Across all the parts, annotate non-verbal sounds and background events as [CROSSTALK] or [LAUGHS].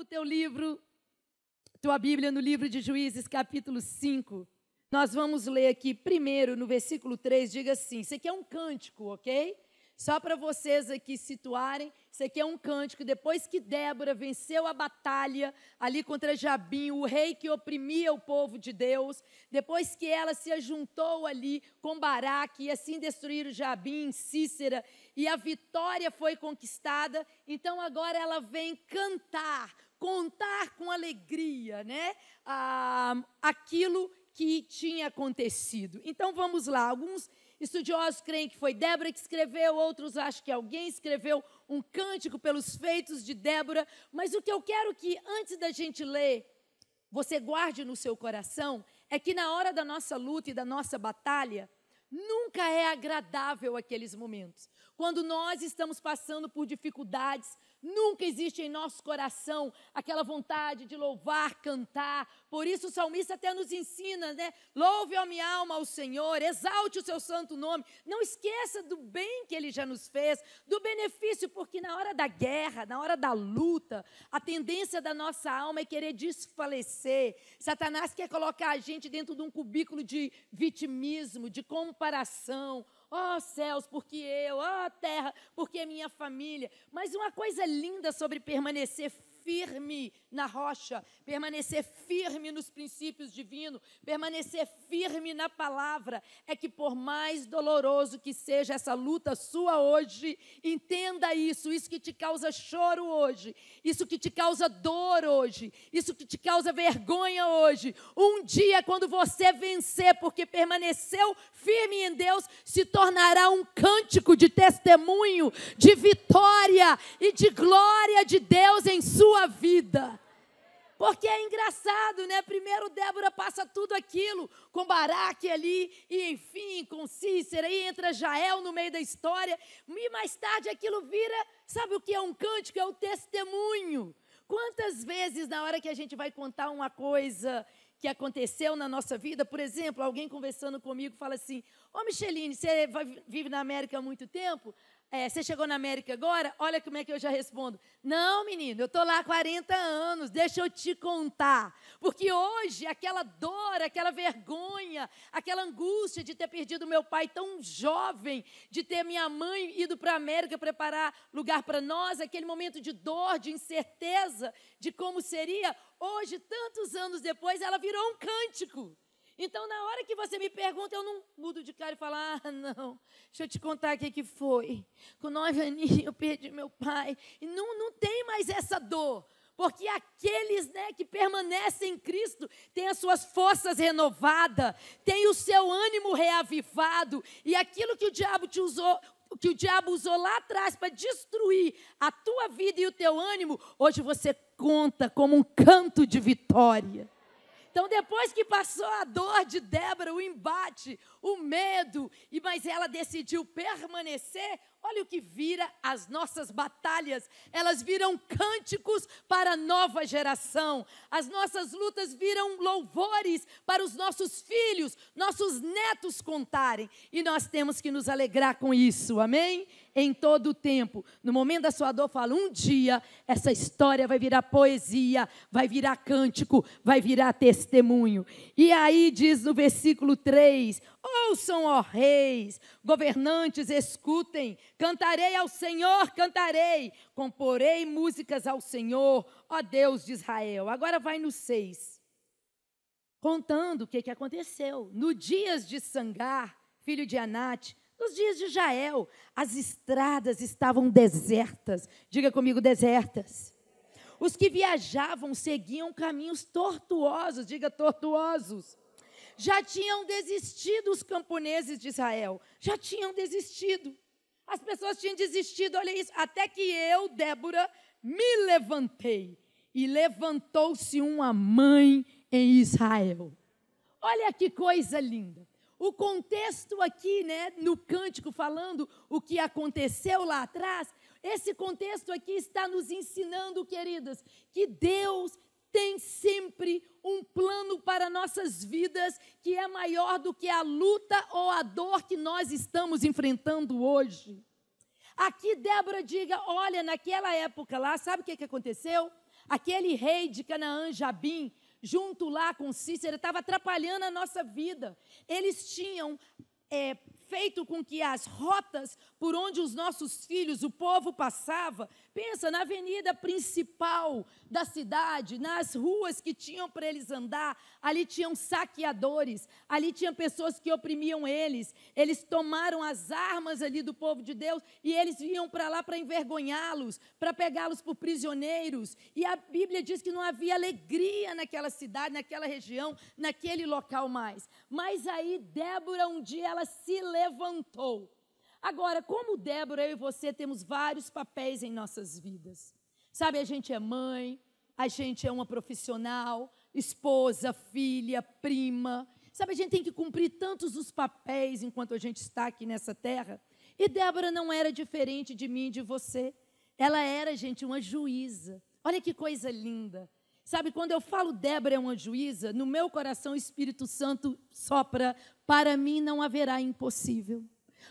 o teu livro, tua Bíblia no livro de Juízes, capítulo 5, nós vamos ler aqui primeiro no versículo 3, diga assim: isso aqui é um cântico, ok? Só para vocês aqui situarem, isso aqui é um cântico. Depois que Débora venceu a batalha ali contra Jabim, o rei que oprimia o povo de Deus, depois que ela se ajuntou ali com Baraque e assim destruíram Jabim, Cícera, e a vitória foi conquistada, então agora ela vem cantar, contar com alegria, né? Ah, aquilo que tinha acontecido. Então vamos lá, alguns Estudiosos creem que foi Débora que escreveu, outros acham que alguém escreveu um cântico pelos feitos de Débora. Mas o que eu quero que, antes da gente ler, você guarde no seu coração é que na hora da nossa luta e da nossa batalha, nunca é agradável aqueles momentos. Quando nós estamos passando por dificuldades, Nunca existe em nosso coração aquela vontade de louvar, cantar. Por isso o salmista até nos ensina, né? Louve a minha alma ao Senhor, exalte o seu santo nome. Não esqueça do bem que ele já nos fez, do benefício, porque na hora da guerra, na hora da luta, a tendência da nossa alma é querer desfalecer. Satanás quer colocar a gente dentro de um cubículo de vitimismo, de comparação, Ó oh, céus, porque eu, ó oh, terra, porque minha família. Mas uma coisa linda sobre permanecer firme na rocha, permanecer firme nos princípios divinos, permanecer firme na palavra, é que por mais doloroso que seja essa luta sua hoje, entenda isso, isso que te causa choro hoje, isso que te causa dor hoje, isso que te causa vergonha hoje. Um dia quando você vencer porque permaneceu firme em Deus, se tornará um cântico de testemunho, de vitória e de glória de Deus em sua vida. Porque é engraçado, né? Primeiro Débora passa tudo aquilo com Baraque ali, e enfim, com Cícera, e entra Jael no meio da história, e mais tarde aquilo vira, sabe o que é um cântico? É o testemunho. Quantas vezes na hora que a gente vai contar uma coisa que aconteceu na nossa vida, por exemplo, alguém conversando comigo fala assim: Ô Micheline, você vive na América há muito tempo? é, você chegou na América agora? Olha como é que eu já respondo. Não, menino, eu estou lá há 40 anos, deixa eu te contar. Porque hoje, aquela dor, aquela vergonha, aquela angústia de ter perdido meu pai tão jovem, de ter minha mãe ido para a América preparar lugar para nós, aquele momento de dor, de incerteza de como seria, hoje, tantos anos depois, ela virou um cântico. Então, na hora que você me pergunta, eu não mudo de cara e falo, ah, não, deixa eu te contar o que, que foi. Com nove aninhos eu perdi meu pai. E não, não tem mais essa dor. Porque aqueles né, que permanecem em Cristo têm as suas forças renovadas, têm o seu ânimo reavivado, e aquilo que o diabo te usou, que o diabo usou lá atrás para destruir a tua vida e o teu ânimo, hoje você conta como um canto de vitória. Então, depois que passou a dor de Débora, o embate, o medo, e mas ela decidiu permanecer, olha o que vira as nossas batalhas. Elas viram cânticos para a nova geração. As nossas lutas viram louvores para os nossos filhos, nossos netos contarem. E nós temos que nos alegrar com isso, amém? em todo o tempo. No momento da sua dor, fala: um dia essa história vai virar poesia, vai virar cântico, vai virar testemunho. E aí diz no versículo 3: Ouçam, ó reis, governantes, escutem, cantarei ao Senhor, cantarei, comporei músicas ao Senhor, ó Deus de Israel. Agora vai no 6. Contando o que, que aconteceu. No dias de Sangar, filho de Anate, nos dias de Jael, as estradas estavam desertas. Diga comigo, desertas. Os que viajavam seguiam caminhos tortuosos, diga tortuosos. Já tinham desistido os camponeses de Israel, já tinham desistido. As pessoas tinham desistido, olha isso, até que eu, Débora, me levantei. E levantou-se uma mãe em Israel. Olha que coisa linda. O contexto aqui, né, no cântico falando o que aconteceu lá atrás, esse contexto aqui está nos ensinando, queridas, que Deus tem sempre um plano para nossas vidas que é maior do que a luta ou a dor que nós estamos enfrentando hoje. Aqui Débora diga: olha, naquela época lá, sabe o que, que aconteceu? Aquele rei de Canaã, Jabim, junto lá com Cícero, estava atrapalhando a nossa vida. Eles tinham é, feito com que as rotas por onde os nossos filhos, o povo passava, Pensa na avenida principal da cidade, nas ruas que tinham para eles andar, ali tinham saqueadores, ali tinham pessoas que oprimiam eles. Eles tomaram as armas ali do povo de Deus e eles vinham para lá para envergonhá-los, para pegá-los por prisioneiros. E a Bíblia diz que não havia alegria naquela cidade, naquela região, naquele local mais. Mas aí Débora um dia ela se levantou. Agora, como Débora, eu e você temos vários papéis em nossas vidas. Sabe, a gente é mãe, a gente é uma profissional, esposa, filha, prima. Sabe, a gente tem que cumprir tantos os papéis enquanto a gente está aqui nessa terra. E Débora não era diferente de mim e de você. Ela era, gente, uma juíza. Olha que coisa linda. Sabe, quando eu falo Débora é uma juíza, no meu coração o Espírito Santo sopra: para mim não haverá impossível.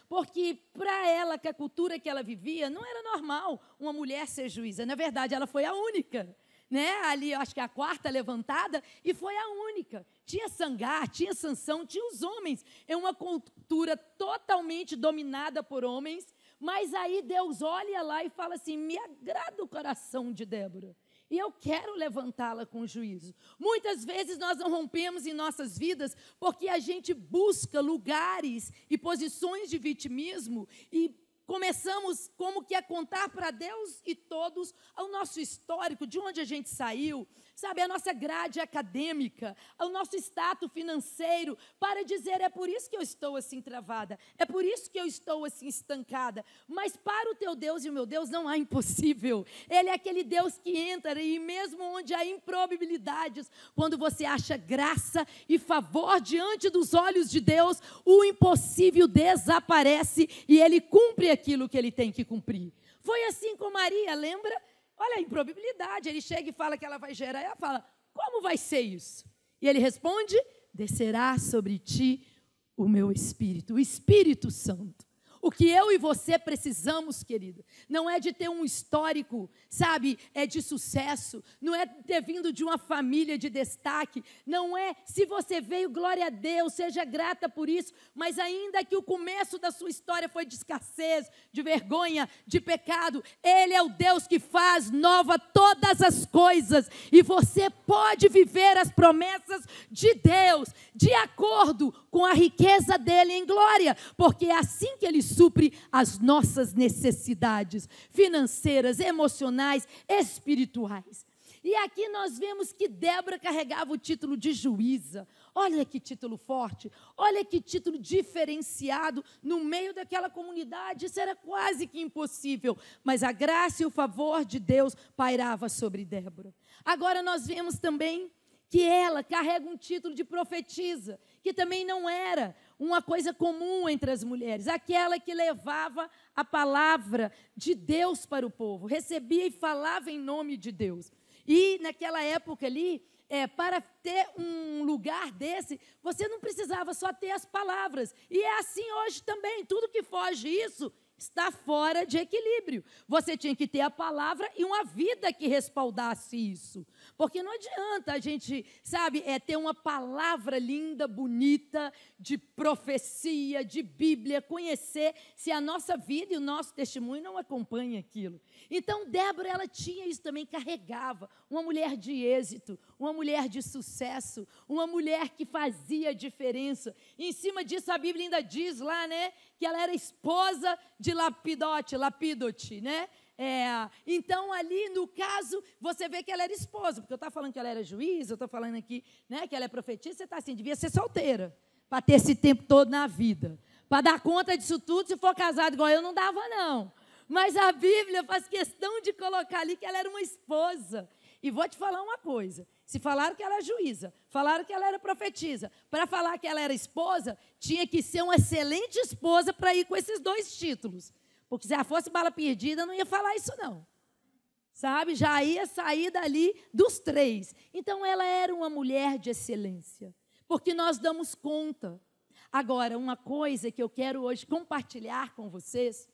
Porque para ela, que a cultura que ela vivia, não era normal uma mulher ser juíza. Na verdade, ela foi a única. Né? Ali, acho que a quarta levantada, e foi a única. Tinha Sangar, tinha sanção tinha os homens. É uma cultura totalmente dominada por homens, mas aí Deus olha lá e fala assim: me agrada o coração de Débora. E eu quero levantá-la com juízo. Muitas vezes nós não rompemos em nossas vidas porque a gente busca lugares e posições de vitimismo e começamos como que a contar para Deus e todos o nosso histórico, de onde a gente saiu, sabe, a nossa grade acadêmica, o nosso status financeiro, para dizer é por isso que eu estou assim travada, é por isso que eu estou assim estancada. Mas para o teu Deus e o meu Deus não há impossível. Ele é aquele Deus que entra e mesmo onde há improbabilidades, quando você acha graça e favor diante dos olhos de Deus, o impossível desaparece e ele cumpre aquilo que ele tem que cumprir. Foi assim com Maria, lembra? Olha a improbabilidade. Ele chega e fala que ela vai gerar. Ela fala: Como vai ser isso? E ele responde: Descerá sobre ti o meu espírito, o Espírito Santo. O que eu e você precisamos, querido, não é de ter um histórico, sabe, é de sucesso, não é ter vindo de uma família de destaque, não é se você veio, glória a Deus, seja grata por isso, mas ainda que o começo da sua história foi de escassez, de vergonha, de pecado, Ele é o Deus que faz nova todas as coisas e você pode viver as promessas de Deus de acordo com a riqueza dele em glória, porque é assim que Ele supre as nossas necessidades financeiras, emocionais, espirituais. E aqui nós vemos que Débora carregava o título de juíza. Olha que título forte, olha que título diferenciado no meio daquela comunidade. Isso era quase que impossível, mas a graça e o favor de Deus pairava sobre Débora. Agora nós vemos também que ela carrega um título de profetisa, que também não era uma coisa comum entre as mulheres, aquela que levava a palavra de Deus para o povo, recebia e falava em nome de Deus. E naquela época ali, é, para ter um lugar desse, você não precisava só ter as palavras. E é assim hoje também, tudo que foge isso está fora de equilíbrio. Você tinha que ter a palavra e uma vida que respaldasse isso. Porque não adianta a gente, sabe, é ter uma palavra linda, bonita, de profecia, de Bíblia, conhecer, se a nossa vida e o nosso testemunho não acompanham aquilo. Então Débora, ela tinha isso também, carregava uma mulher de êxito, uma mulher de sucesso, uma mulher que fazia diferença. E em cima disso a Bíblia ainda diz lá, né, que ela era esposa de Lapidote, Lapidote, né? É, então, ali no caso, você vê que ela era esposa, porque eu estava falando que ela era juíza, eu estou falando aqui né, que ela é profetisa, você está assim, devia ser solteira, para ter esse tempo todo na vida. Para dar conta disso tudo, se for casado igual eu, não dava, não. Mas a Bíblia faz questão de colocar ali que ela era uma esposa. E vou te falar uma coisa: se falaram que ela era juíza, falaram que ela era profetisa, para falar que ela era esposa, tinha que ser uma excelente esposa para ir com esses dois títulos. Porque se ela fosse bala perdida, não ia falar isso, não. Sabe? Já ia sair dali dos três. Então ela era uma mulher de excelência. Porque nós damos conta. Agora, uma coisa que eu quero hoje compartilhar com vocês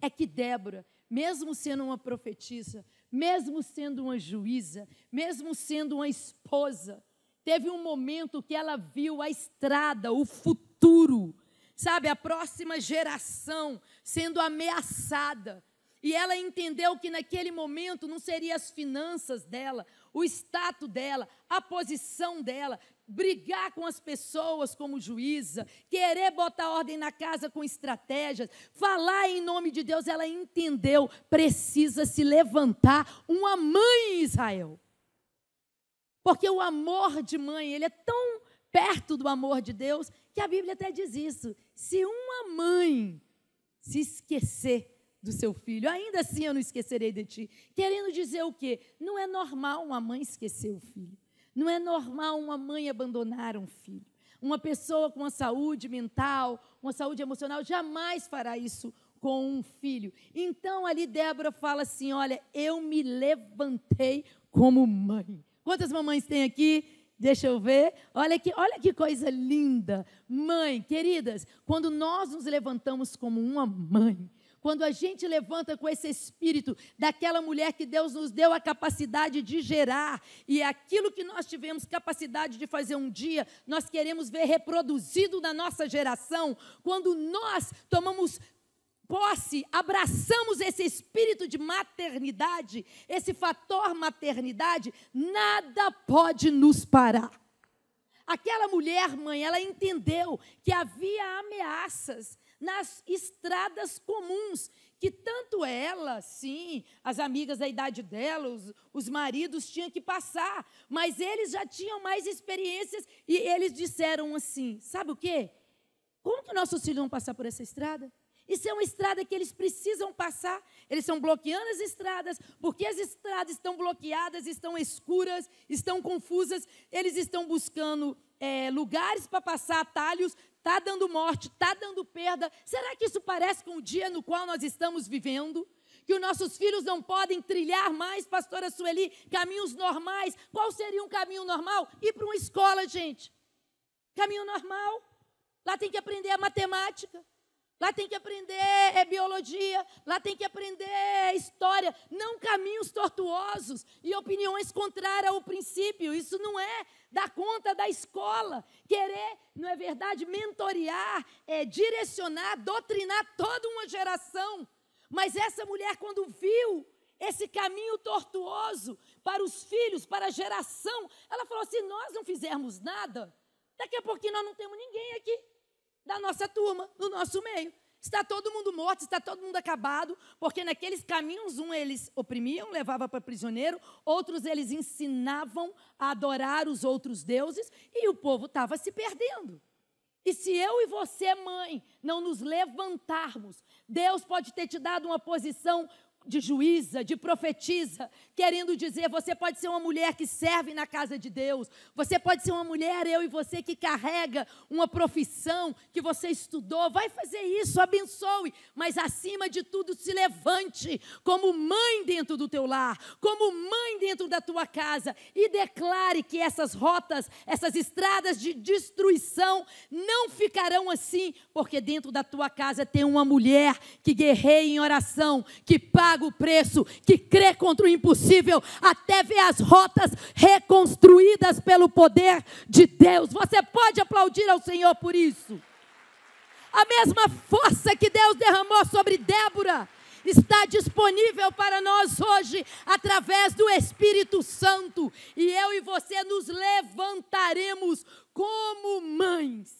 é que Débora, mesmo sendo uma profetisa, mesmo sendo uma juíza, mesmo sendo uma esposa, teve um momento que ela viu a estrada, o futuro, sabe, a próxima geração sendo ameaçada. E ela entendeu que naquele momento não seria as finanças dela, o status dela, a posição dela, brigar com as pessoas como juíza, querer botar ordem na casa com estratégias, falar em nome de Deus, ela entendeu, precisa se levantar uma mãe em Israel. Porque o amor de mãe, ele é tão perto do amor de Deus, que a Bíblia até diz isso. Se uma mãe se esquecer do seu filho, ainda assim eu não esquecerei de ti. Querendo dizer o quê? Não é normal uma mãe esquecer o filho. Não é normal uma mãe abandonar um filho. Uma pessoa com uma saúde mental, uma saúde emocional, jamais fará isso com um filho. Então ali Débora fala assim: Olha, eu me levantei como mãe. Quantas mamães tem aqui? Deixa eu ver. Olha que, olha que coisa linda. Mãe, queridas, quando nós nos levantamos como uma mãe, quando a gente levanta com esse espírito daquela mulher que Deus nos deu a capacidade de gerar, e é aquilo que nós tivemos capacidade de fazer um dia, nós queremos ver reproduzido na nossa geração, quando nós tomamos posse, abraçamos esse espírito de maternidade, esse fator maternidade, nada pode nos parar. Aquela mulher, mãe, ela entendeu que havia ameaças, nas estradas comuns, que tanto ela, sim, as amigas da idade dela, os, os maridos tinham que passar, mas eles já tinham mais experiências e eles disseram assim: sabe o quê? Como que nossos filhos vão passar por essa estrada? Isso é uma estrada que eles precisam passar. Eles estão bloqueando as estradas, porque as estradas estão bloqueadas, estão escuras, estão confusas. Eles estão buscando é, lugares para passar atalhos, está dando morte, está dando perda. Será que isso parece com o dia no qual nós estamos vivendo? Que os nossos filhos não podem trilhar mais, pastora Sueli, caminhos normais. Qual seria um caminho normal? Ir para uma escola, gente. Caminho normal. Lá tem que aprender a matemática lá tem que aprender é, biologia, lá tem que aprender é, história, não caminhos tortuosos e opiniões contrárias ao princípio. Isso não é dar conta da escola. Querer, não é verdade, mentorear, é, direcionar, doutrinar toda uma geração. Mas essa mulher, quando viu esse caminho tortuoso para os filhos, para a geração, ela falou: se assim, nós não fizermos nada, daqui a pouquinho nós não temos ninguém aqui da nossa turma, do nosso meio. Está todo mundo morto, está todo mundo acabado, porque naqueles caminhos, um eles oprimiam, levava para prisioneiro, outros eles ensinavam a adorar os outros deuses e o povo estava se perdendo. E se eu e você, mãe, não nos levantarmos, Deus pode ter te dado uma posição de juíza, de profetisa, querendo dizer, você pode ser uma mulher que serve na casa de Deus, você pode ser uma mulher, eu e você, que carrega uma profissão que você estudou, vai fazer isso, abençoe, mas acima de tudo se levante como mãe dentro do teu lar, como mãe dentro da tua casa e declare que essas rotas, essas estradas de destruição não ficarão assim, porque dentro da tua casa tem uma mulher que guerreia em oração, que para paga o preço, que crê contra o impossível, até ver as rotas reconstruídas pelo poder de Deus. Você pode aplaudir ao Senhor por isso. A mesma força que Deus derramou sobre Débora está disponível para nós hoje através do Espírito Santo. E eu e você nos levantaremos como mães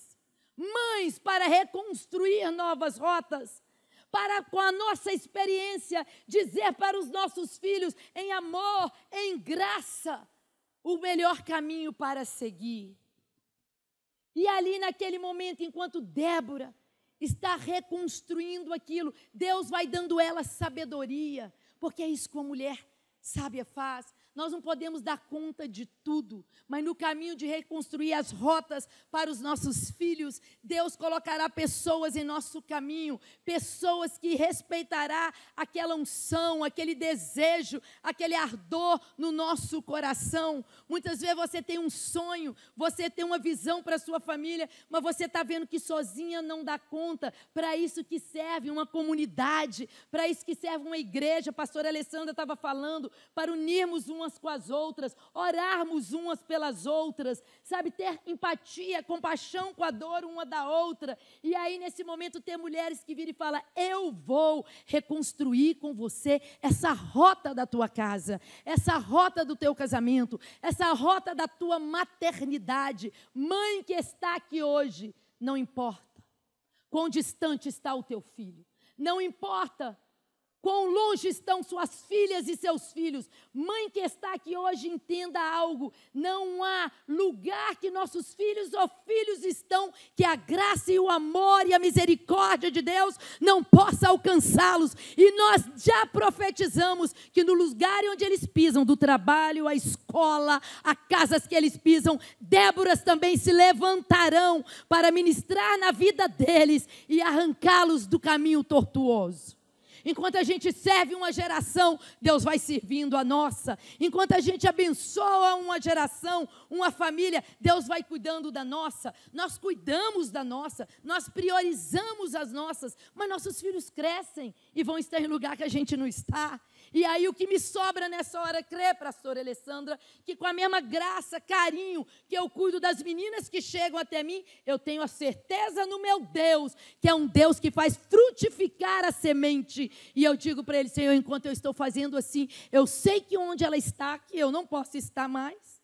mães para reconstruir novas rotas para com a nossa experiência dizer para os nossos filhos em amor, em graça, o melhor caminho para seguir. E ali naquele momento, enquanto Débora está reconstruindo aquilo, Deus vai dando ela sabedoria, porque é isso que uma mulher sábia faz. Nós não podemos dar conta de tudo, mas no caminho de reconstruir as rotas para os nossos filhos, Deus colocará pessoas em nosso caminho, pessoas que respeitará aquela unção, aquele desejo, aquele ardor no nosso coração. Muitas vezes você tem um sonho, você tem uma visão para sua família, mas você está vendo que sozinha não dá conta. Para isso que serve uma comunidade, para isso que serve uma igreja. A pastora Alessandra estava falando para unirmos um umas com as outras, orarmos umas pelas outras, sabe? Ter empatia, compaixão com a dor uma da outra. E aí, nesse momento, ter mulheres que viram e falam: Eu vou reconstruir com você essa rota da tua casa, essa rota do teu casamento, essa rota da tua maternidade. Mãe que está aqui hoje, não importa quão distante está o teu filho, não importa Quão longe estão suas filhas e seus filhos. Mãe que está aqui hoje, entenda algo. Não há lugar que nossos filhos ou filhos estão que a graça e o amor e a misericórdia de Deus não possa alcançá-los. E nós já profetizamos que no lugar onde eles pisam, do trabalho, à escola, a casas que eles pisam, Déboras também se levantarão para ministrar na vida deles e arrancá-los do caminho tortuoso. Enquanto a gente serve uma geração, Deus vai servindo a nossa. Enquanto a gente abençoa uma geração, uma família, Deus vai cuidando da nossa. Nós cuidamos da nossa, nós priorizamos as nossas, mas nossos filhos crescem e vão estar em lugar que a gente não está. E aí o que me sobra nessa hora é crer, Sra. Alessandra, que com a mesma graça, carinho que eu cuido das meninas que chegam até mim, eu tenho a certeza no meu Deus, que é um Deus que faz frutificar a semente. E eu digo para ele, Senhor, enquanto eu estou fazendo assim, eu sei que onde ela está, que eu não posso estar mais,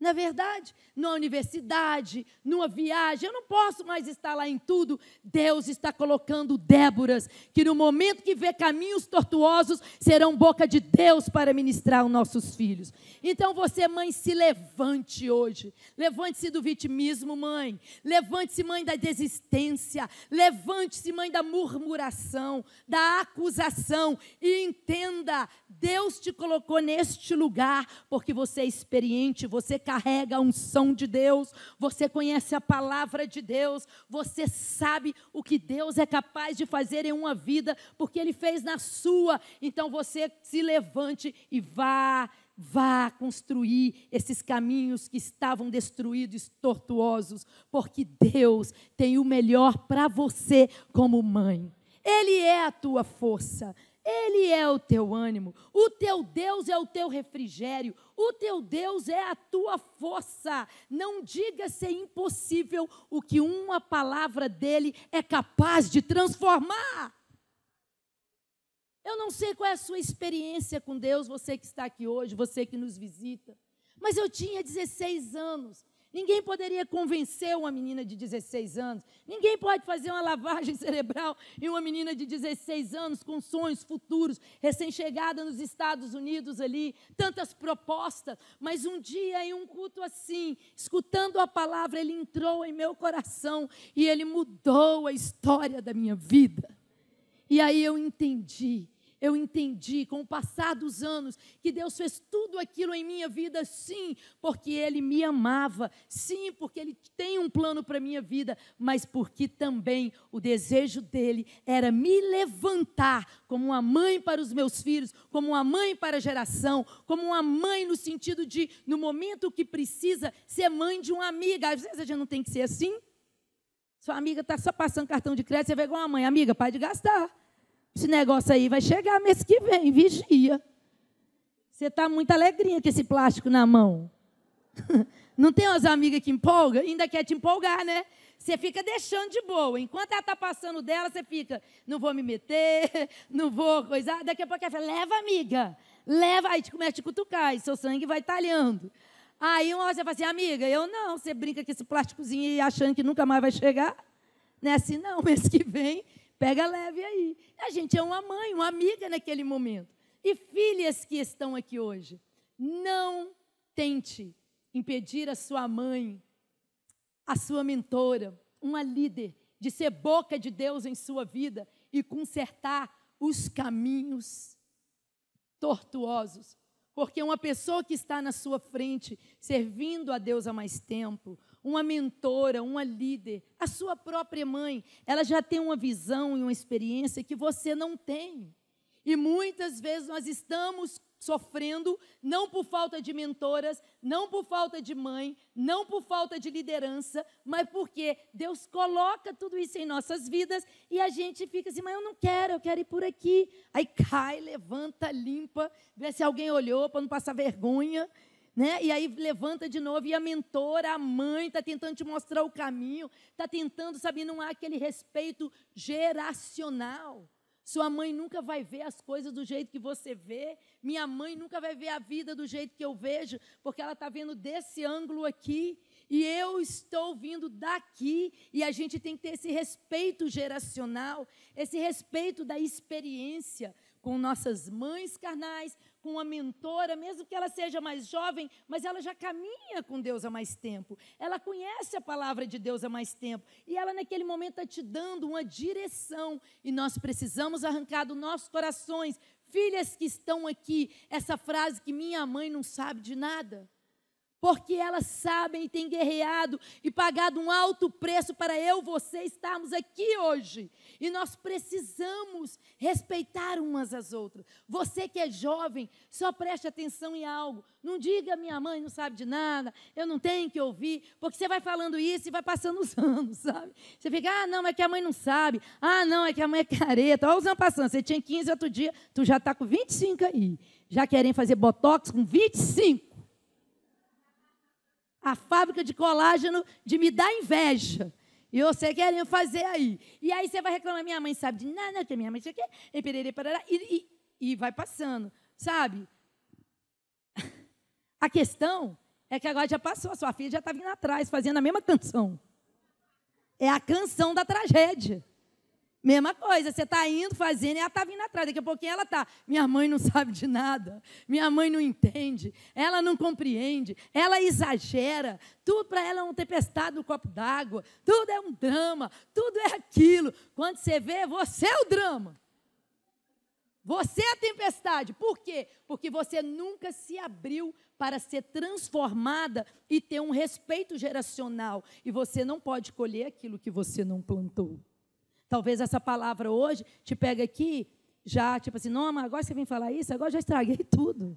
na verdade, na universidade, numa viagem, eu não posso mais estar lá em tudo. Deus está colocando Déboras, que no momento que vê caminhos tortuosos, serão boca de Deus para ministrar os nossos filhos. Então você, mãe, se levante hoje. Levante-se do vitimismo, mãe. Levante-se, mãe, da desistência. Levante-se, mãe, da murmuração, da acusação. E entenda: Deus te colocou neste lugar porque você é experiente, você é carrega a unção de Deus, você conhece a palavra de Deus, você sabe o que Deus é capaz de fazer em uma vida, porque Ele fez na sua. Então você se levante e vá vá construir esses caminhos que estavam destruídos, tortuosos, porque Deus tem o melhor para você como mãe. Ele é a tua força. Ele é o teu ânimo, o teu Deus é o teu refrigério, o teu Deus é a tua força. Não diga ser é impossível o que uma palavra dele é capaz de transformar. Eu não sei qual é a sua experiência com Deus, você que está aqui hoje, você que nos visita, mas eu tinha 16 anos Ninguém poderia convencer uma menina de 16 anos. Ninguém pode fazer uma lavagem [LAUGHS] cerebral em uma menina de 16 anos com sonhos futuros, recém-chegada nos Estados Unidos ali, tantas propostas. Mas um dia, em um culto assim, escutando a palavra, ele entrou em meu coração e ele mudou a história da minha vida. E aí eu entendi eu entendi com o passar dos anos que Deus fez tudo aquilo em minha vida, sim, porque Ele me amava, sim, porque Ele tem um plano para minha vida, mas porque também o desejo dele era me levantar como uma mãe para os meus filhos, como uma mãe para a geração, como uma mãe no sentido de, no momento que precisa, ser mãe de uma amiga. Às vezes a gente não tem que ser assim. Sua amiga está só passando cartão de crédito, você vai igual a mãe, amiga, pai de gastar. Esse negócio aí vai chegar mês que vem, vigia. Você está muito alegrinha com esse plástico na mão. [LAUGHS] Não tem umas amigas que empolga? Ainda quer te empolgar, né? Você fica deixando de boa. Enquanto ela está passando dela, você fica, não vou me meter, [LAUGHS] não vou coisar. Daqui a pouco ela fala, leva, amiga, leva. Aí te começa a te cutucar e seu sangue vai talhando. Aí uma hora você fala assim, amiga, eu não. Você brinca com esse plásticozinho e achando que nunca mais vai chegar. Não é assim, não. [LAUGHS] Mês que vem pega leve aí. A gente é uma mãe, uma amiga naquele momento. E filhas que estão aqui hoje, não tente impedir a sua mãe, a sua mentora, uma líder, de ser boca de Deus em sua vida e consertar os caminhos tortuosos. Porque uma pessoa que está na sua frente, servindo a Deus há mais tempo, uma mentora, uma líder, a sua própria mãe, ela já tem uma visão e uma experiência que você não tem. E muitas vezes nós estamos sofrendo não por falta de mentoras, não por falta de mãe, não por falta de liderança, mas porque Deus coloca tudo isso em nossas vidas e a gente fica assim, mas eu não quero, eu quero ir por aqui. Aí cai, levanta, limpa, vê se alguém olhou para não passar vergonha. Né? E aí levanta de novo e a mentora, a mãe, está tentando te mostrar o caminho, está tentando, sabe, não há aquele respeito geracional. Sua mãe nunca vai ver as coisas do jeito que você vê, minha mãe nunca vai ver a vida do jeito que eu vejo, porque ela está vendo desse ângulo aqui e eu estou vindo daqui, e a gente tem que ter esse respeito geracional, esse respeito da experiência, com nossas mães carnais, com uma mentora, mesmo que ela seja mais jovem, mas ela já caminha com Deus há mais tempo. Ela conhece a palavra de Deus há mais tempo. E ela, naquele momento, está te dando uma direção. E nós precisamos arrancar dos nossos corações, filhas que estão aqui, essa frase que minha mãe não sabe de nada porque elas sabem e têm guerreado e pagado um alto preço para eu e você estarmos aqui hoje. E nós precisamos respeitar umas às outras. Você que é jovem, só preste atenção em algo. Não diga minha mãe não sabe de nada, eu não tenho que ouvir, porque você vai falando isso e vai passando os [LAUGHS] anos, sabe? Você fica, ah, não, é que a mãe não sabe. Ah, não, é que a mãe é careta. Olha os anos passando, você tinha 15 outro dia, tu já está com 25 aí. Já querem fazer botox com 25 a fábrica de colágeno de me dar inveja. E você querendo fazer aí. E aí você vai reclamar, minha mãe sabe de nada, que minha mãe isso que e perere, parará, e, e, e vai passando, sabe? [LAUGHS] A questão é que agora já passou, a sua filha já está vindo atrás, fazendo a mesma canção. É a canção da tragédia. Mesma coisa, você está indo, fazendo, e ela está vindo atrás. Daqui a pouquinho ela está. Minha mãe não [LAUGHS] sabe de nada, minha mãe não entende, ela não compreende, ela exagera. Tudo para ela é uma tempestade no copo d'água, tudo é um drama, tudo é aquilo. Quando você vê, você é o drama. Você é a tempestade. Por quê? Porque você nunca se abriu para ser transformada e ter um respeito geracional. E você não pode colher aquilo que você não plantou. Talvez essa palavra hoje te pega aqui, já, tipo assim, não, mas agora você vem falar isso, agora já estraguei tudo.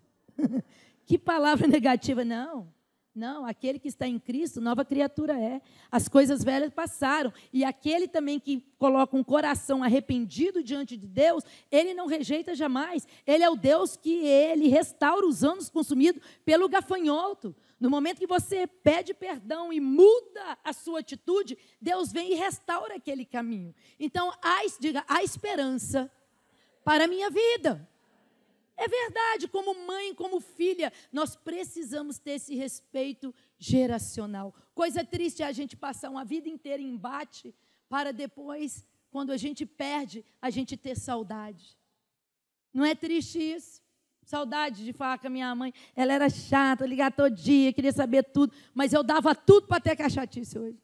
[LAUGHS] que palavra negativa, não. Não, aquele que está em Cristo, nova criatura é. As coisas velhas passaram. E aquele também que coloca um coração arrependido diante de Deus, ele não rejeita jamais. Ele é o Deus que ele restaura os anos consumidos pelo gafanhoto. No momento que você pede perdão e muda a sua atitude, Deus vem e restaura aquele caminho. Então, há, diga, há esperança para a minha vida. É verdade, como mãe, como filha, nós precisamos ter esse respeito geracional. Coisa triste é a gente passar uma vida inteira em embate para depois, quando a gente perde, a gente ter saudade. Não é triste isso? Saudade de falar com a minha mãe. Ela era chata, ligava todo dia, queria saber tudo. Mas eu dava tudo para ter aquela chatice hoje.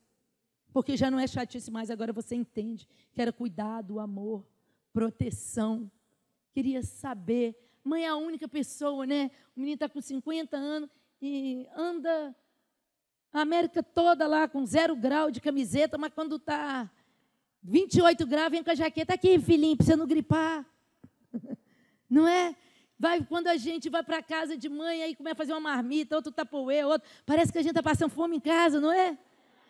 Porque já não é chatice mais, agora você entende que era cuidado, amor, proteção. Queria saber. Mãe é a única pessoa, né? O menino está com 50 anos e anda a América toda lá com zero grau de camiseta, mas quando está 28 graus, vem com a jaqueta. Aqui, filhinho, para você não gripar. [LAUGHS] Não é? Vai, quando a gente vai para casa de mãe, aí começa a fazer uma marmita, outro tapoê, outro. Parece que a gente está passando fome em casa, não é?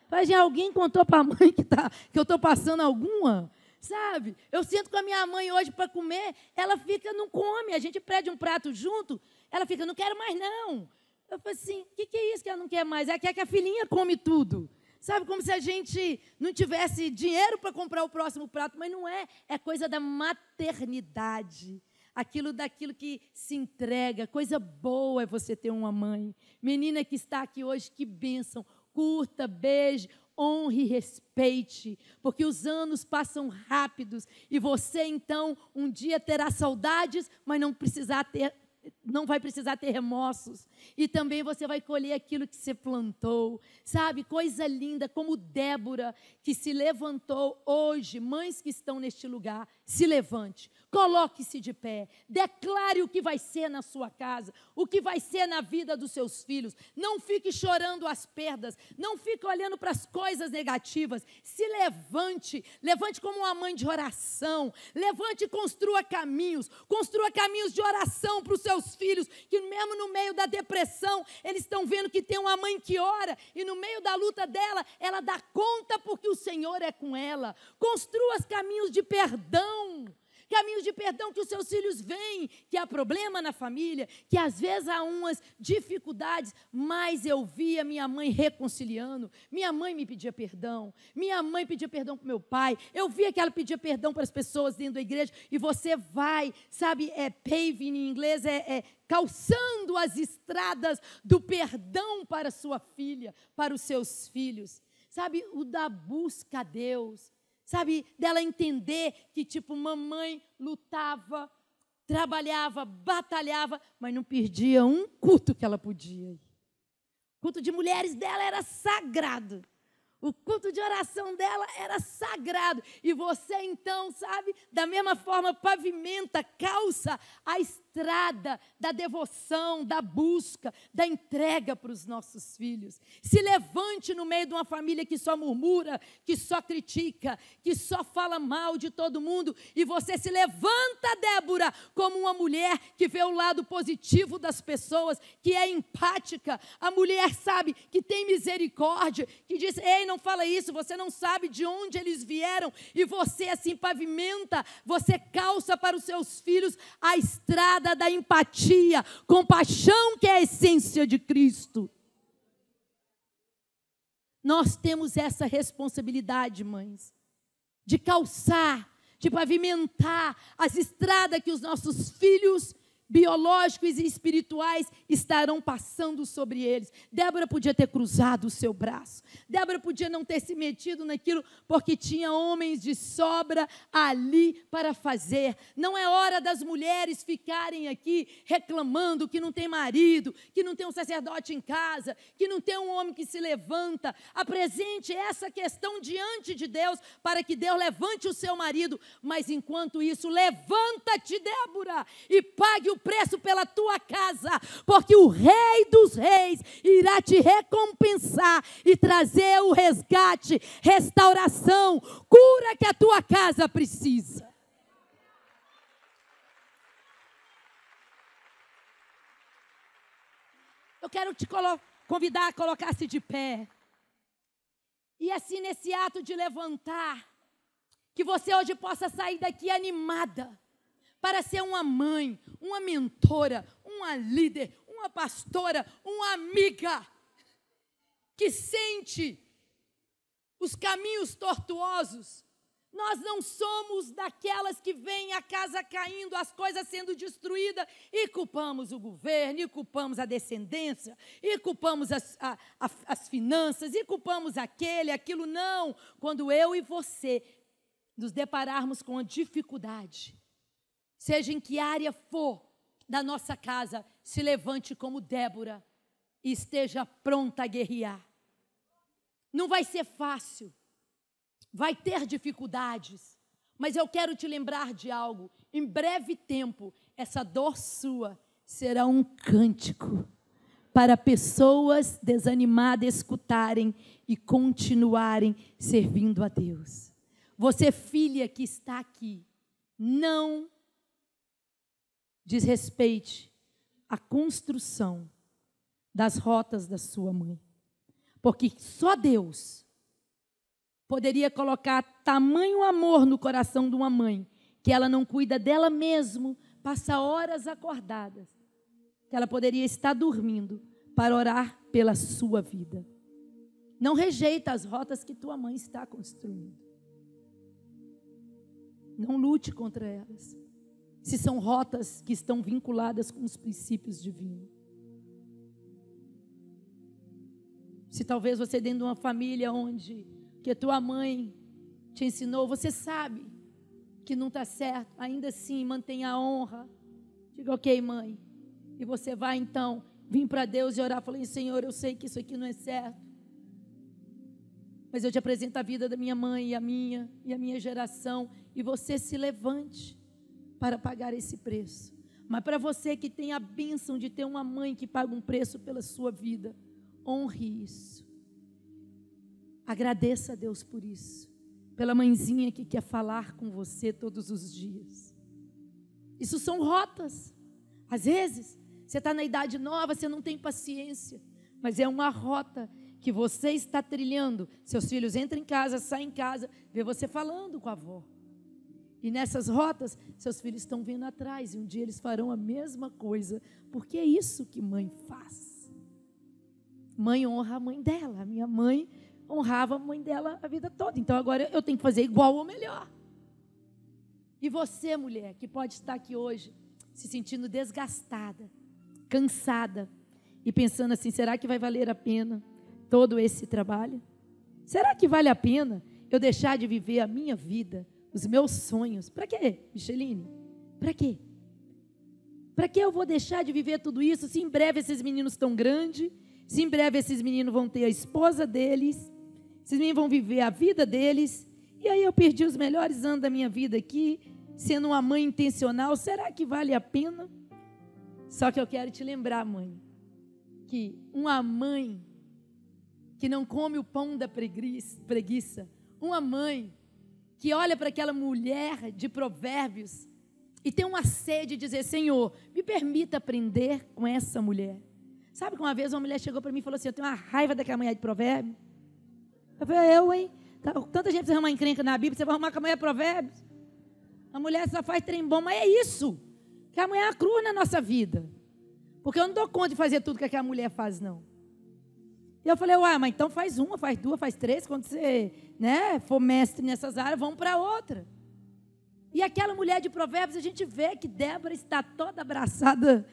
Mas já alguém contou para a [LAUGHS] mãe que, tá, que eu estou passando alguma? Sabe? Eu sinto com a minha mãe hoje para comer, ela fica, não come. A gente pede um prato junto, ela fica, não quero mais não. Eu falo assim, o que, que é isso que ela não quer mais? Ela é quer é que a filhinha come tudo. Sabe, como se a gente não tivesse dinheiro para comprar o próximo prato, mas não é. É coisa da maternidade aquilo daquilo que se entrega. Coisa boa é você ter uma mãe. Menina que está aqui hoje, que bênção. Curta, beije, honre e respeite, porque os anos passam rápidos e você então um dia terá saudades, mas não precisará ter, não vai precisar ter remorsos. E também você vai colher aquilo que você plantou. Sabe, coisa linda, como Débora, que se levantou hoje. Mães que estão neste lugar, se levante. Coloque-se de pé. Declare o que vai ser na sua casa, o que vai ser na vida dos seus filhos. Não fique chorando as perdas. Não fique olhando para as coisas negativas. Se levante. Levante como uma mãe de oração. Levante e construa caminhos. Construa caminhos de oração para os seus filhos, que mesmo no meio da depressão, eles estão vendo que tem uma mãe que ora, e no meio da luta dela, ela dá conta porque o Senhor é com ela. Construa os caminhos de perdão caminhos de perdão que os seus filhos veem que há problema na família, que às vezes há umas dificuldades, mas eu via minha mãe reconciliando, minha mãe me pedia perdão, minha mãe pedia perdão para meu pai, eu via que ela pedia perdão para as pessoas dentro da igreja, e você vai, sabe, é paving em inglês, é, é calçando as estradas do perdão para sua filha, para os seus filhos, sabe, o da busca a Deus sabe? Dela entender que, tipo, mamãe lutava, trabalhava, batalhava, mas não perdia um culto que ela podia. O culto de mulheres dela era sagrado. O culto de oração dela era sagrado. E você, então, sabe, da mesma forma, pavimenta, calça a estrada estrada da devoção, da busca, da entrega para os nossos filhos. Se levante no meio de uma família que só murmura, que só critica, que só fala mal de todo mundo, e você se levanta, Débora, como uma mulher que vê o lado positivo das pessoas, que é empática, a mulher sabe que tem misericórdia, que diz: "Ei, não fala isso, você não sabe de onde eles vieram", e você assim pavimenta, você calça para os seus filhos a estrada da empatia, compaixão que é a essência de Cristo. Nós temos essa responsabilidade, mães, de calçar, de pavimentar as estradas que os nossos filhos biológicos e espirituais estarão passando sobre eles. Débora podia ter cruzado o seu braço. Débora podia não ter se metido naquilo, porque tinha homens de sobra ali para fazer. Não é hora das mulheres ficarem aqui reclamando que não tem marido, que não tem um sacerdote em casa, que não tem um homem que se levanta. Apresente essa questão diante de Deus para que Deus levante o seu marido. Mas enquanto isso, levanta-te, Débora, e pague o preço pela tua casa, porque o Rei dos Reis irá te recompensar e trazer o resgate, restauração, cura que a tua casa precisa. Eu quero te convidar a colocar-se de pé. E é assim, nesse ato de levantar, que você hoje possa sair daqui animada para ser uma mãe, uma mentora, uma líder, uma pastora, uma amiga que sente os caminhos tortuosos. Nós não somos daquelas que vêm a casa caindo, as coisas sendo destruídas, e culpamos o governo, e culpamos a descendência, e culpamos as, a, a, as finanças, e culpamos aquele, aquilo. Não. Quando eu e você nos depararmos com a dificuldade, seja em que área for da nossa casa, se levante como Débora e esteja pronta a guerrear. Não vai ser fácil, vai ter dificuldades, mas eu quero te lembrar de algo. Em breve tempo, essa dor sua será um cântico para pessoas desanimadas escutarem e continuarem servindo a Deus. Você, filha que está aqui, não diz respeite à construção das rotas da sua mãe. Porque só Deus poderia colocar tamanho amor no coração de uma mãe que ela não cuida dela mesmo passa horas acordadas, que ela poderia estar dormindo para orar pela sua vida. Não rejeita as rotas que tua mãe está construindo. Não lute contra elas se são rotas que estão vinculadas com os princípios divinos. Se talvez você dentro de uma família onde que tua mãe te ensinou, você sabe que não está certo, ainda assim mantenha a honra. Diga, ok, mãe. E você vai então vir para Deus e orar, falando, Senhor, eu sei que isso aqui não é certo. Mas eu te apresento a vida da minha mãe e a minha e a minha geração. E você se levante para pagar esse preço. Mas para você que tem a bênção de ter uma mãe que paga um preço pela sua vida, honre isso. Agradeça a Deus por isso. Pela mãezinha que quer falar com você todos os dias. Isso são rotas. Às vezes, você está na idade nova, você não tem paciência. Mas é uma rota que você está trilhando. Seus filhos entram em casa, saem em casa, vê você falando com a avó. E nessas rotas, seus filhos estão vindo atrás, e um dia eles farão a mesma coisa, porque é isso que mãe faz. Mãe honra a mãe dela. A minha mãe honrava a mãe dela a vida toda. Então agora eu tenho que fazer igual ou melhor. E você, mulher, que pode estar aqui hoje se sentindo desgastada, cansada e pensando assim: será que vai valer a pena todo esse trabalho? Será que vale a pena eu deixar de viver a minha vida? os meus sonhos. Para quê, Micheline? Para quê? Para que eu vou deixar de viver tudo isso se em breve esses meninos estão grandes, se em breve esses meninos vão ter a esposa deles, esses meninos vão viver a vida deles, e aí eu perdi os melhores anos da minha vida aqui, sendo uma mãe intencional, será que vale a pena? Só que eu quero te lembrar, mãe, que uma mãe que não come o pão da preguiça, uma mãe que olha para aquela mulher de Provérbios e tem uma sede de dizer: Senhor, me permita aprender com essa mulher. Sabe que uma vez uma mulher chegou para mim e falou assim: Eu tenho uma raiva daquela mulher de Provérbios. Eu falei: é Eu, hein? Tá, tanta gente precisa arrumar encrenca na Bíblia, você vai arrumar com a mulher de Provérbios? A mulher só faz trem bom, mas é isso. Que a mulher é a cruz na nossa vida. Porque eu não dou conta de fazer tudo que aquela mulher faz, não. E eu falei, uai, mas então faz uma, faz duas, faz três, quando você né, for mestre nessas áreas, vamos para outra. E aquela mulher de provérbios, a gente vê que Débora está toda abraçada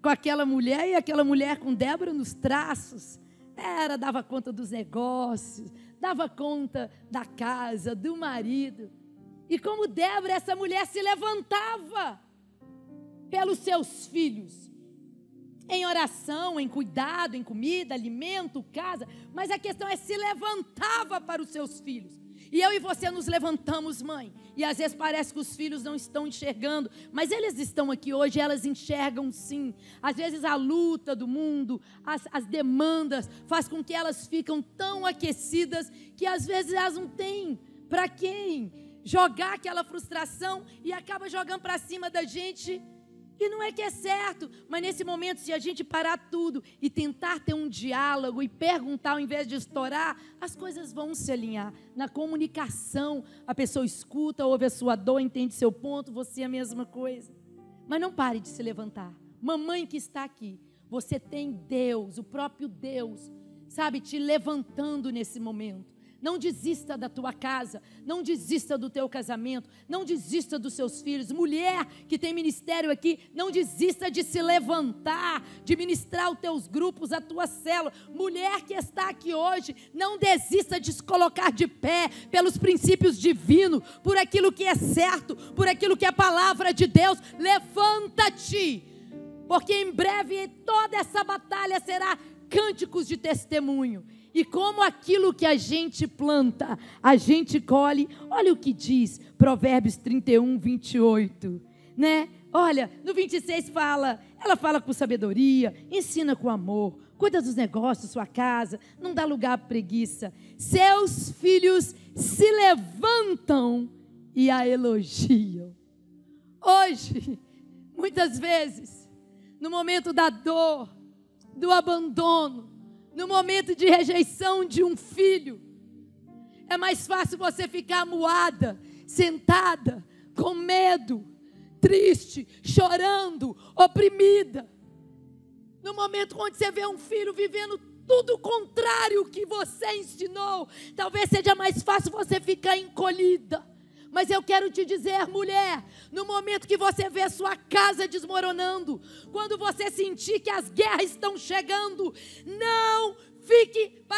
com aquela mulher, e aquela mulher com Débora nos traços. Era, dava conta dos negócios, dava conta da casa, do marido. E como Débora, essa mulher se levantava pelos seus filhos, em oração, em cuidado, em comida, alimento, casa, mas a questão é se levantava para os seus filhos. E eu e você nos levantamos, mãe. E às vezes parece que os filhos não estão enxergando, mas eles estão aqui hoje, elas enxergam sim. Às vezes a luta do mundo, as, as demandas, faz com que elas ficam tão aquecidas que às vezes elas não têm para quem jogar aquela frustração e acaba jogando para cima da gente e não é que é certo, mas nesse momento, se a gente parar tudo e tentar ter um diálogo e perguntar ao invés de estourar, as coisas vão se alinhar. Na comunicação, a pessoa escuta, ouve a sua dor, entende seu ponto, você é a mesma coisa. Mas não pare de se levantar. Mamãe que está aqui, você tem Deus, o próprio Deus, sabe, te levantando nesse momento não desista da tua casa, não desista do teu casamento, não desista dos seus filhos. Mulher que tem ministério aqui, não desista de se levantar, de ministrar os teus grupos, a tua célula. Mulher que está aqui hoje, não desista de se colocar de pé pelos princípios divinos, por aquilo que é certo, por aquilo que é a palavra de Deus. Levanta-te, porque em breve toda essa batalha será cânticos de testemunho. E como aquilo que a gente planta, a gente colhe. Olha o que diz Provérbios 31, 28. Né? Olha, no 26 fala, ela fala com sabedoria, ensina com amor, cuida dos negócios, sua casa, não dá lugar à preguiça. Seus filhos se levantam e a elogiam. Hoje, muitas vezes, no momento da dor, do abandono, no momento de rejeição de um filho, é mais fácil você ficar moada, sentada, com medo, triste, chorando, oprimida. No momento onde você vê um filho vivendo tudo o contrário que você ensinou, talvez seja mais fácil você ficar encolhida. Mas eu quero te dizer, mulher, no momento que você vê sua casa desmoronando, quando você sentir que as guerras estão chegando, não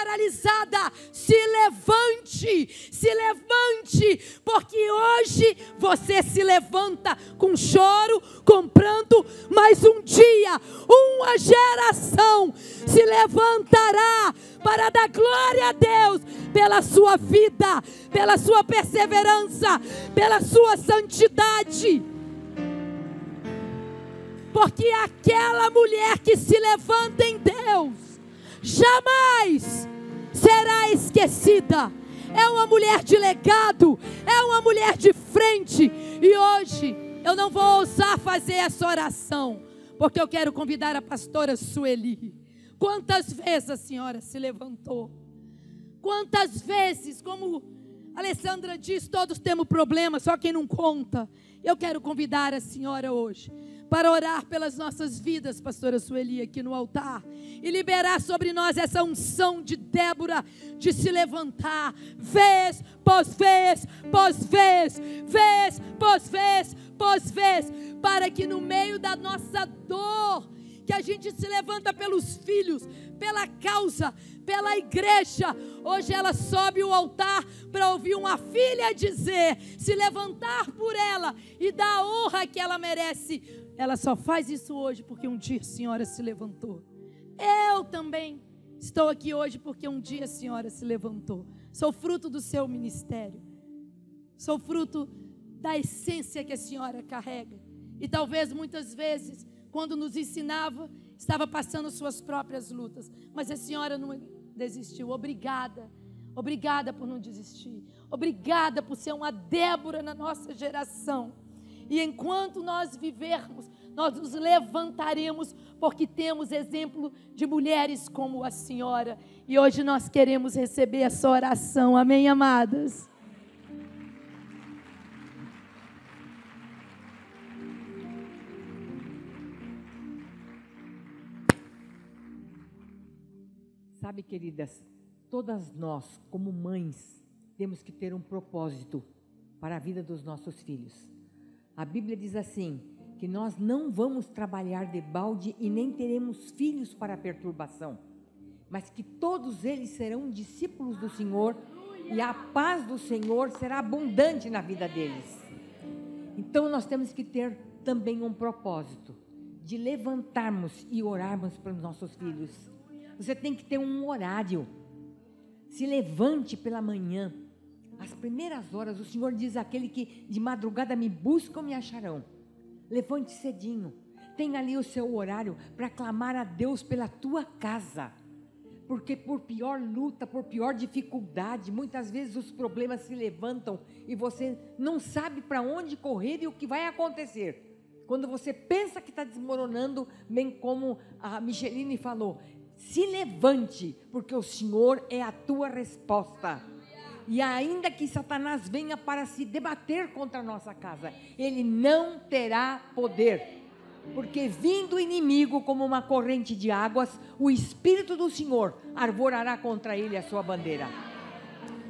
paralisada, se levante, se levante, porque hoje você se levanta com choro, com pranto, mas um dia uma geração se levantará para dar glória a Deus pela sua vida, pela sua perseverança, pela sua santidade. Porque aquela mulher que se levanta em Deus, jamais será esquecida. É uma mulher de legado, é uma mulher de frente. E hoje eu não vou ousar fazer essa oração, porque eu quero convidar a pastora Sueli. Quantas vezes a senhora se levantou? Quantas vezes, como a Alessandra diz, todos temos problemas, só quem não conta. Eu quero convidar a senhora hoje para orar pelas nossas vidas, pastora Sueli, aqui no altar, e liberar sobre nós essa unção de Débora de se levantar, vez pós vez, pós vez, vez pós vez, pós vez, para que no meio da nossa dor, que a gente se levanta pelos filhos, pela causa, pela igreja. Hoje ela sobe o altar para ouvir uma filha dizer, se levantar por ela e dar a honra que ela merece ela só faz isso hoje porque um dia a senhora se levantou. Eu também estou aqui hoje porque um dia a senhora se levantou. Sou fruto do seu ministério. Sou fruto da essência que a senhora carrega. E talvez muitas vezes, quando nos ensinava, estava passando suas próprias lutas. Mas a senhora não desistiu. Obrigada. Obrigada por não desistir. Obrigada por ser uma Débora na nossa geração. E enquanto nós vivermos, nós nos levantaremos, porque temos exemplo de mulheres como a senhora. E hoje nós queremos receber essa oração. Amém, amadas? Sabe, queridas, todas nós, como mães, temos que ter um propósito para a vida dos nossos filhos. A Bíblia diz assim: que nós não vamos trabalhar de balde e nem teremos filhos para a perturbação, mas que todos eles serão discípulos do Senhor e a paz do Senhor será abundante na vida deles. Então nós temos que ter também um propósito de levantarmos e orarmos para os nossos filhos. Você tem que ter um horário. Se levante pela manhã as primeiras horas, o Senhor diz àquele que de madrugada me ou me acharão. Levante cedinho. Tenha ali o seu horário para clamar a Deus pela tua casa. Porque por pior luta, por pior dificuldade, muitas vezes os problemas se levantam e você não sabe para onde correr e o que vai acontecer. Quando você pensa que está desmoronando, bem como a Micheline falou, se levante, porque o Senhor é a tua resposta. E ainda que Satanás venha para se debater contra a nossa casa, ele não terá poder. Porque vindo o inimigo como uma corrente de águas, o Espírito do Senhor arvorará contra ele a sua bandeira.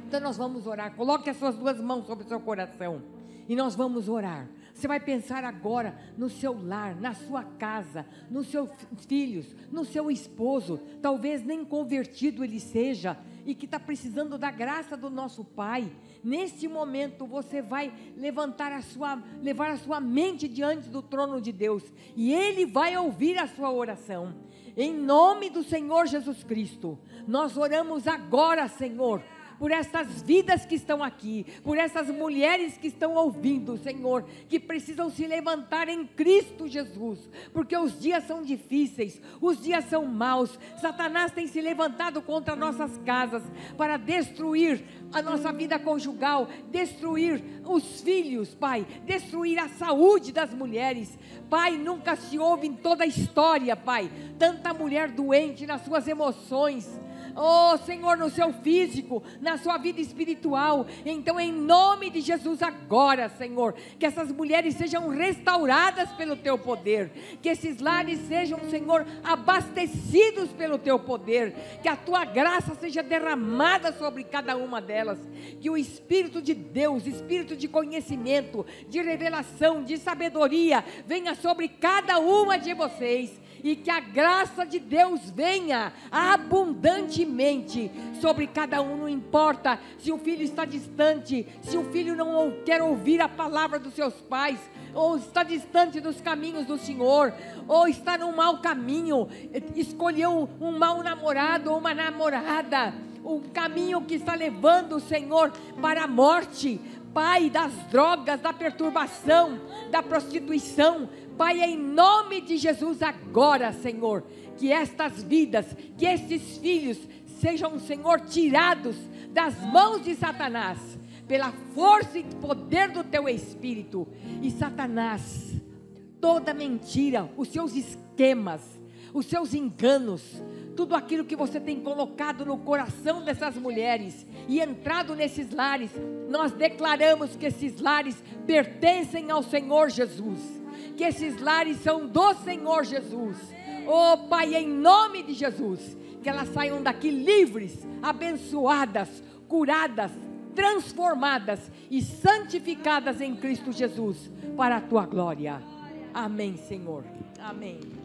Então nós vamos orar. Coloque as suas duas mãos sobre o seu coração. E nós vamos orar. Você vai pensar agora no seu lar, na sua casa, nos seus filhos, no seu esposo, talvez nem convertido ele seja e que está precisando da graça do nosso Pai. Neste momento você vai levantar a sua, levar a sua mente diante do trono de Deus e Ele vai ouvir a sua oração. Em nome do Senhor Jesus Cristo, nós oramos agora, Senhor por essas vidas que estão aqui, por essas mulheres que estão ouvindo, Senhor, que precisam se levantar em Cristo Jesus, porque os dias são difíceis, os dias são maus. Satanás tem se levantado contra nossas casas para destruir a nossa vida conjugal, destruir os filhos, Pai, destruir a saúde das mulheres. Pai, nunca se ouve em toda a história, Pai, tanta mulher doente nas suas emoções oh Senhor, no seu físico, na sua vida espiritual. Então, em nome de Jesus, agora, Senhor, que essas mulheres sejam restauradas pelo teu poder, que esses lares sejam, Senhor, abastecidos pelo teu poder, que a tua graça seja derramada sobre cada uma delas, que o Espírito de Deus, Espírito de conhecimento, de revelação, de sabedoria, venha sobre cada uma de vocês e que a graça de Deus venha abundantemente sobre cada um, não importa se o filho está distante, se o filho não quer ouvir a palavra dos seus pais, ou está distante dos caminhos do Senhor, ou está num mau caminho, escolheu um mau namorado ou uma namorada, o caminho que está levando o Senhor para a morte. Pai, das drogas, da perturbação, da prostituição, Pai, em nome de Jesus, agora, Senhor, que estas vidas, que estes filhos sejam, Senhor, tirados das mãos de Satanás, pela força e poder do teu espírito. E Satanás, toda mentira, os seus esquemas, os seus enganos, tudo aquilo que você tem colocado no coração dessas mulheres e entrado nesses lares, nós declaramos que esses lares pertencem ao Senhor Jesus que esses lares são do Senhor Jesus. Oh Pai, em nome de Jesus, que elas saiam daqui livres, abençoadas, curadas, transformadas e santificadas em Cristo Jesus, para a tua glória. Amém, Senhor. Amém.